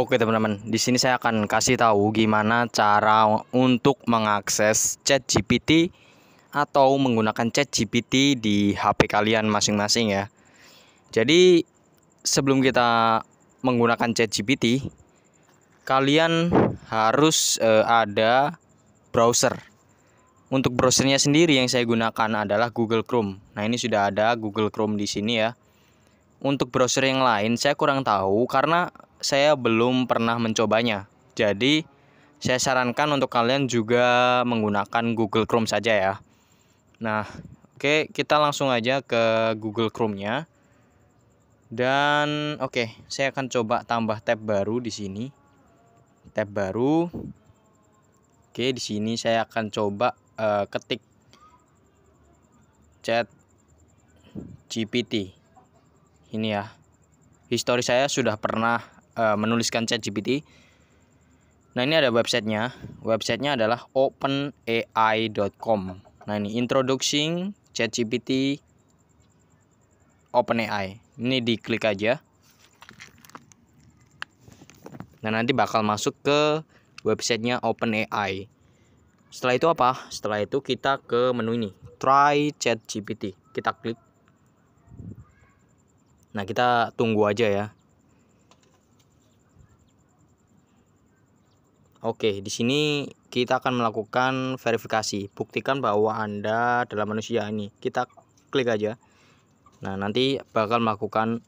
Oke teman-teman, di sini saya akan kasih tahu gimana cara untuk mengakses Chat GPT atau menggunakan Chat GPT di HP kalian masing-masing ya. Jadi sebelum kita menggunakan Chat GPT, kalian harus uh, ada browser. Untuk browsernya sendiri yang saya gunakan adalah Google Chrome. Nah, ini sudah ada Google Chrome di sini ya. Untuk browser yang lain saya kurang tahu karena saya belum pernah mencobanya. Jadi, saya sarankan untuk kalian juga menggunakan Google Chrome saja ya. Nah, oke, kita langsung aja ke Google Chrome-nya. Dan oke, saya akan coba tambah tab baru di sini. Tab baru. Oke, di sini saya akan coba uh, ketik chat GPT. Ini ya. Histori saya sudah pernah uh, menuliskan ChatGPT. Nah ini ada websitenya. Websitenya adalah openai.com. Nah ini introducing ChatGPT OpenAI. Ini diklik aja. Nah nanti bakal masuk ke websitenya OpenAI. Setelah itu apa? Setelah itu kita ke menu ini. Try ChatGPT. Kita klik. Nah kita tunggu aja ya. Oke, di sini kita akan melakukan verifikasi. Buktikan bahwa Anda adalah manusia ini. Kita klik aja. Nah, nanti bakal melakukan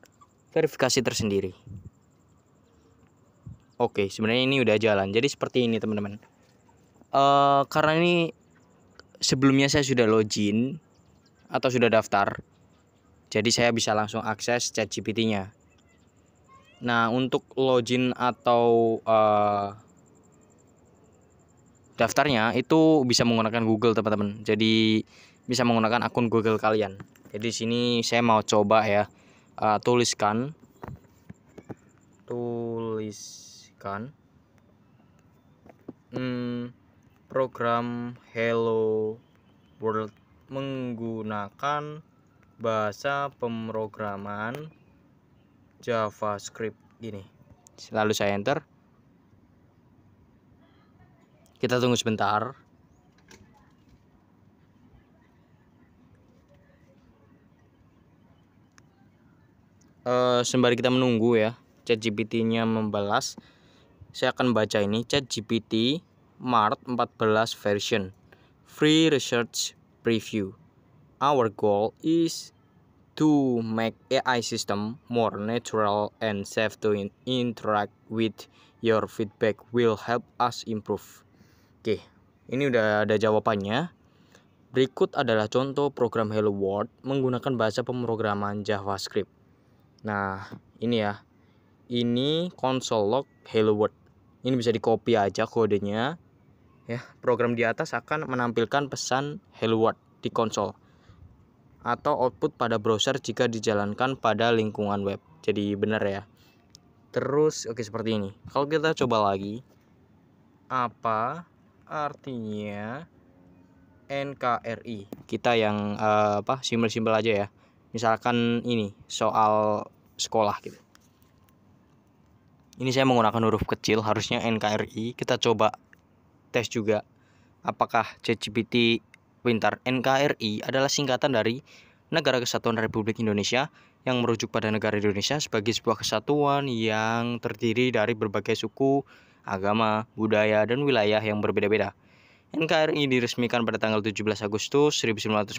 verifikasi tersendiri. Oke, sebenarnya ini udah jalan. Jadi seperti ini, teman-teman. Uh, karena ini sebelumnya saya sudah login atau sudah daftar. Jadi saya bisa langsung akses ChatGPT-nya. Nah, untuk login atau uh, daftarnya itu bisa menggunakan Google teman-teman jadi bisa menggunakan akun Google kalian jadi sini saya mau coba ya uh, tuliskan tuliskan hmm, program Hello World menggunakan bahasa pemrograman JavaScript ini. lalu saya enter kita tunggu sebentar. Uh, sembari kita menunggu ya chat GPT nya membalas, saya akan baca ini chat GPT Mart 14 version Free Research Preview. Our goal is to make AI system more natural and safe to interact with. Your feedback will help us improve. Oke, ini udah ada jawabannya. Berikut adalah contoh program Hello World menggunakan bahasa pemrograman JavaScript. Nah, ini ya. Ini console log Hello World. Ini bisa di-copy aja kodenya. Ya, program di atas akan menampilkan pesan Hello World di konsol atau output pada browser jika dijalankan pada lingkungan web. Jadi benar ya. Terus oke okay, seperti ini. Kalau kita coba lagi apa artinya NKRI. Kita yang uh, apa simbol-simbol aja ya. Misalkan ini soal sekolah gitu. Ini saya menggunakan huruf kecil, harusnya NKRI. Kita coba tes juga apakah CGPT pintar NKRI adalah singkatan dari Negara Kesatuan Republik Indonesia yang merujuk pada negara Indonesia sebagai sebuah kesatuan yang terdiri dari berbagai suku, agama, budaya, dan wilayah yang berbeda-beda. NKRI diresmikan pada tanggal 17 Agustus 1945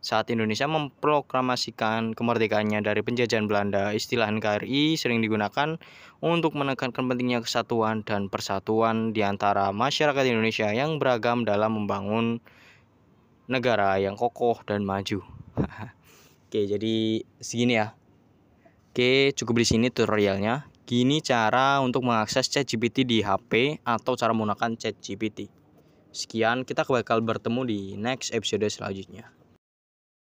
saat Indonesia memproklamasikan kemerdekaannya dari penjajahan Belanda. Istilah NKRI sering digunakan untuk menekankan pentingnya kesatuan dan persatuan di antara masyarakat Indonesia yang beragam dalam membangun negara yang kokoh dan maju. Oke, jadi segini ya. Oke, cukup di sini tutorialnya. Gini cara untuk mengakses Chat GPT di HP atau cara menggunakan Chat GPT. Sekian, kita bakal bertemu di next episode selanjutnya.